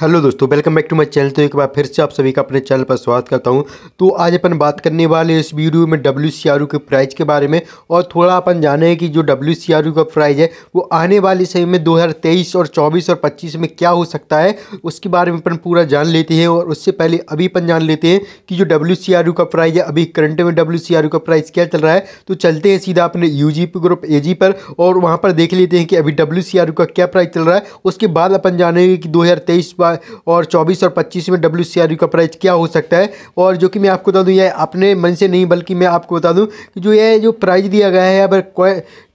hello दोस्तों welcome back to my channel तो एक बार फिर से आप सभी का अपने चैनल पर स्वागत करता हूं तो आज अपन बात करने वाले इस वीडियो में डब्ल्यू के प्राइस के बारे में और थोड़ा अपन जाने कि जो डब्ल्यू का प्राइस है वो आने वाले समय में 2023 और 24 और 25 में क्या हो सकता है उसके बारे में अपन पूरा जान लेते हैं और उससे पहले अभी अपन जान लेते हैं कि जो डब्ल्यू का प्राइज़ है अभी करंट में डब्ल्यू का प्राइस क्या चल रहा है तो चलते हैं सीधा अपने यू ग्रुप ए पर और वहाँ पर देख लेते हैं कि अभी डब्ल्यू का क्या प्राइस चल रहा है उसके बाद अपन जानेंगे कि दो और चौबीस और पच्चीस में डब्ल्यू का प्राइस क्या हो सकता है और जो कि मैं आपको बता दूँ यह अपने मन से नहीं बल्कि मैं आपको बता दूँ कि जो यह जो प्राइस दिया गया है अगर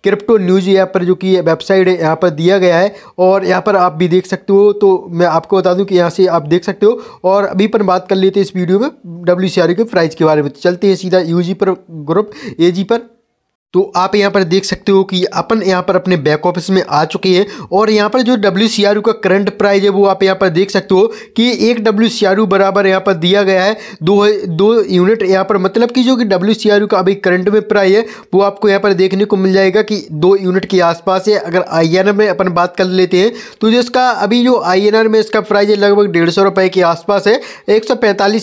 क्रिप्टो न्यूज़ यहाँ पर जो कि वेबसाइट है यहाँ पर दिया गया है और यहाँ पर आप भी देख सकते हो तो मैं आपको बता दूं कि यहाँ से आप देख सकते हो और अभी पर बात कर लेते हैं इस वीडियो में डब्ल्यू के प्राइस के बारे में तो चलते हैं सीधा यू पर ग्रुप ए पर तो आप यहाँ पर देख सकते हो कि अपन यहाँ पर अपने बैक ऑफिस में आ चुके हैं और यहाँ पर जो डब्ल्यू का करंट प्राइज है वो आप यहाँ पर देख सकते हो कि एक डब्ल्यू बराबर यहाँ पर दिया गया है दो दो यूनिट यहाँ पर मतलब कि जो कि डब्ल्यू का अभी करंट में प्राइज है वो आपको यहाँ पर देखने को मिल जाएगा कि दो यूनिट के आसपास है अगर आई में अपन बात कर लेते हैं तो जो इसका अभी जो आई में इसका प्राइज है लगभग डेढ़ सौ के आसपास है एक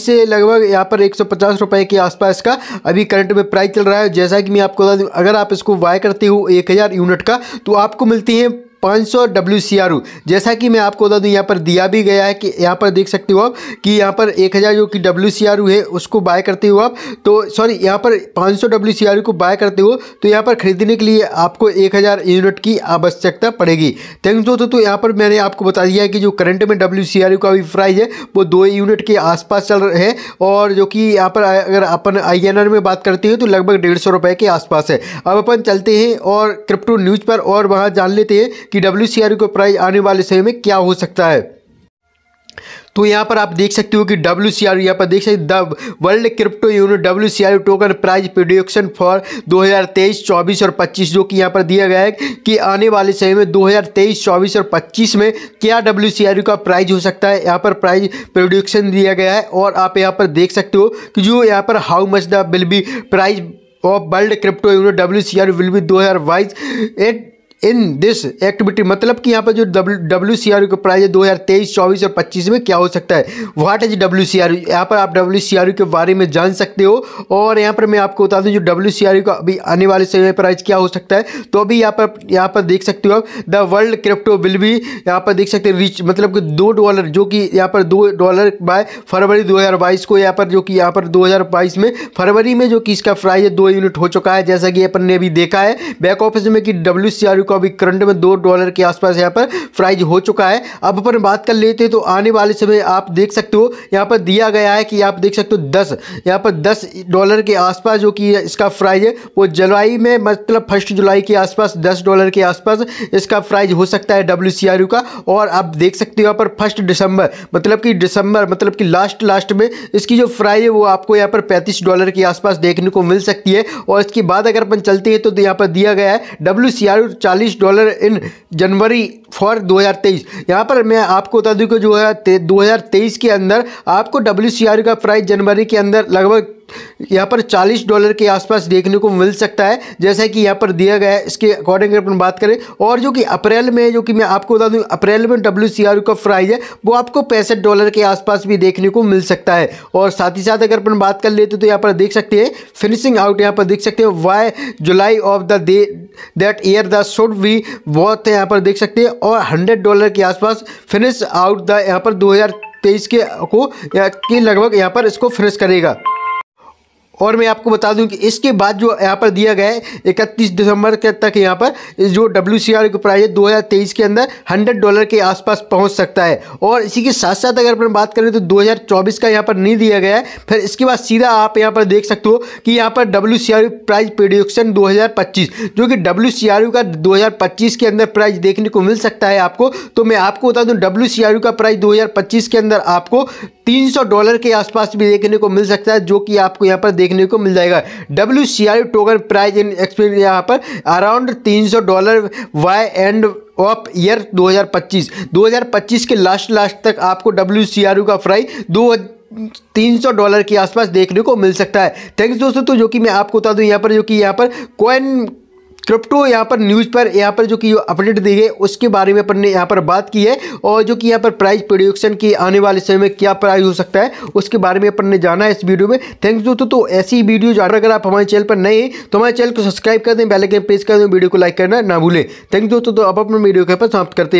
से लगभग यहाँ पर एक सौ के आसपास का अभी करंट में प्राइज चल रहा है जैसा कि मैं आपको बता दूँ अगर आप इसको बाय करते हो एक हज़ार यूनिट का तो आपको मिलती है पाँच सौ डब्ल्यू सी आर जैसा कि मैं आपको बता दूँ यहाँ पर दिया भी गया है कि यहाँ पर देख सकते हो आप कि यहाँ पर एक हज़ार जो कि डब्ल्यू सी आर है उसको बाय करते हो आप तो सॉरी यहाँ पर पाँच सौ डब्ल्यू सी आर को बाय करते हो तो यहाँ पर खरीदने के लिए आपको एक हज़ार यूनिट की आवश्यकता पड़ेगी थैंक्स दोस्तों तो यहाँ पर मैंने आपको बता दिया है कि जो करंट में डब्ल्यू सी आर का भी प्राइज़ है वो दो यूनिट के आसपास चल रहे हैं और जो कि यहाँ पर अगर अपन आई एन आर में बात करते हैं तो लगभग डेढ़ सौ रुपए के आसपास है अब अपन चलते हैं और क्रिप्टो न्यूज़ पर और वहाँ जान लेते हैं कि डब्ल्यू का प्राइस आने वाले समय में क्या हो सकता है तो यहाँ पर आप देख सकते हो कि डब्ल्यू सी आर यहाँ पर देख सकते the world crypto unit W C R token price prediction for 2023 24 और 25 जो कि यहाँ पर दिया गया है कि आने वाले समय में 2023 24 और 25 में क्या डब्ल्यू सी आर का प्राइज हो सकता है यहाँ पर प्राइज प्रोडक्शन दिया गया है और आप यहाँ पर देख सकते हो कि जो यहाँ पर how much the will be price of world crypto unit W C R will be दो हज़ार बाईस एट इन दिस एक्टिविटी मतलब कि यहाँ पर जो डब्ल्यू सी आर यू का प्राइज है दो हज़ार तेईस चौबीस और पच्चीस में क्या हो सकता है what is W C R U यहाँ पर आप डब्ल्यू सी आर यू के बारे में जान सकते हो और यहाँ पर मैं आपको बता दूँ जो डब्ल्यू सी आर यू का अभी आने वाले समय में प्राइज क्या हो सकता है तो अभी यहाँ पर यहाँ पर देख सकते हो आप द वर्ल्ड क्रिप्टो विल भी यहाँ पर देख सकते हो रिच मतलब कि दो डॉलर जो कि यहाँ पर दो डॉलर बाय फरवरी दो हज़ार बाईस को यहाँ पर जो कि यहाँ पर दो हज़ार बाईस में फरवरी में जो कि इसका प्राइज है दो यूनिट हो चुका है जैसा कि अपन ने अभी देखा है बैक ऑफिस में कि डब्ल्यू सी आर यू को अभी करंट में दो डॉलर के आसपास यहाँ पर प्राइज हो चुका है अब अपन बात कर लेते हैं तो आने वाले समय आप देख सकते हो यहाँ पर दिया गया है कि आप देख सकते हो दस यहाँ पर दस डॉलर के आसपास जो कि इसका प्राइज है वो जुलाई में मतलब फर्स्ट जुलाई के आसपास दस डॉलर के आसपास इसका प्राइज हो सकता है डब्ल्यू का और आप देख सकते हो यहाँ पर फर्स्ट दिसंबर मतलब कि दिसंबर मतलब कि लास्ट लास्ट में इसकी जो फ्राई है वो आपको यहाँ पर पैंतीस डॉलर के आसपास देखने को मिल सकती है और इसके बाद अगर अपन चलते हैं तो यहाँ पर दिया गया है डब्ल्यू सी आर चालीस डॉलर इन जनवरी फॉर 2023 यहाँ पर मैं आपको बता दूँ कि जो है दो के अंदर आपको डब्ल्यू का प्राइस जनवरी के अंदर लगभग यहाँ पर 40 डॉलर के आसपास देखने को मिल सकता है जैसा कि यहाँ पर दिया गया है इसके अकॉर्डिंग अपन बात करें और जो कि अप्रैल में जो कि मैं आपको बता दूँ अप्रैल में डब्ल्यू का प्राइज़ है वो आपको पैंसठ डॉलर के आसपास भी देखने को मिल सकता है और साथ ही साथ अगर अपन बात कर लेते तो यहाँ पर देख सकते हैं फिनिशिंग आउट यहाँ पर देख सकते हैं by July of the day that year the should we बहुत यहाँ पर देख सकते हैं और हंड्रेड डॉलर के आसपास फिनिश आउट द यहाँ पर दो तेईस के को के लगभग यहाँ पर इसको फिनिश करेगा और मैं आपको बता दूं कि इसके बाद जो यहाँ पर दिया गया है इकतीस दिसंबर के तक यहाँ पर जो डब्ल्यू सी आर का प्राइस है तेईस के अंदर हंड्रेड डॉलर के आसपास पहुँच सकता है और इसी के साथ साथ अगर अपन बात करें तो दो हज़ार चौबीस का यहाँ पर नहीं दिया गया है फिर इसके बाद सीधा आप यहाँ पर देख सकते हो कि यहाँ पर W C R price prediction पच्चीस जो कि डब्ल्यू सी आर का दो हज़ार पच्चीस के अंदर प्राइज देखने को मिल सकता है आपको तो मैं आपको बता दूँ डब्ल्यू सी आर का प्राइज पच्चीस के अंदर आपको 300 डॉलर के आसपास भी देखने को मिल सकता है जो कि आपको यहाँ पर देखने को मिल जाएगा W C I token price in experience यहाँ पर around 300 dollar by end of year 2025 2025 के लास्ट लास्ट तक आपको डब्ल्यू सी आर का फ्राई दो तीन सौ डॉलर के आसपास देखने को मिल सकता है थैंक्स दोस्तों तो जो कि मैं आपको बता दूं यहाँ पर जो कि यहाँ पर कॉइन क्रिप्टो यहाँ पर न्यूज़ पर यहाँ पर जो कि अपडेट दी गई उसके बारे में अपन ने यहाँ पर बात की है और जो कि यहाँ पर प्राइस प्रोडिक्शन की आने वाले समय में क्या प्राइस हो सकता है उसके बारे में अपन ने जाना है इस वीडियो में थैंक्स दोस्तों तो ऐसी वीडियो ज़्यादा अगर आप हमारे चैनल पर नए हैं तो हमारे चैनल को सब्सक्राइब कर दें बेलाइकन प्रेस कर दें वीडियो को लाइक करना ना भूलें थैंक्स दोस्तों तो आप अपने वीडियो के पर समाप्त करते हैं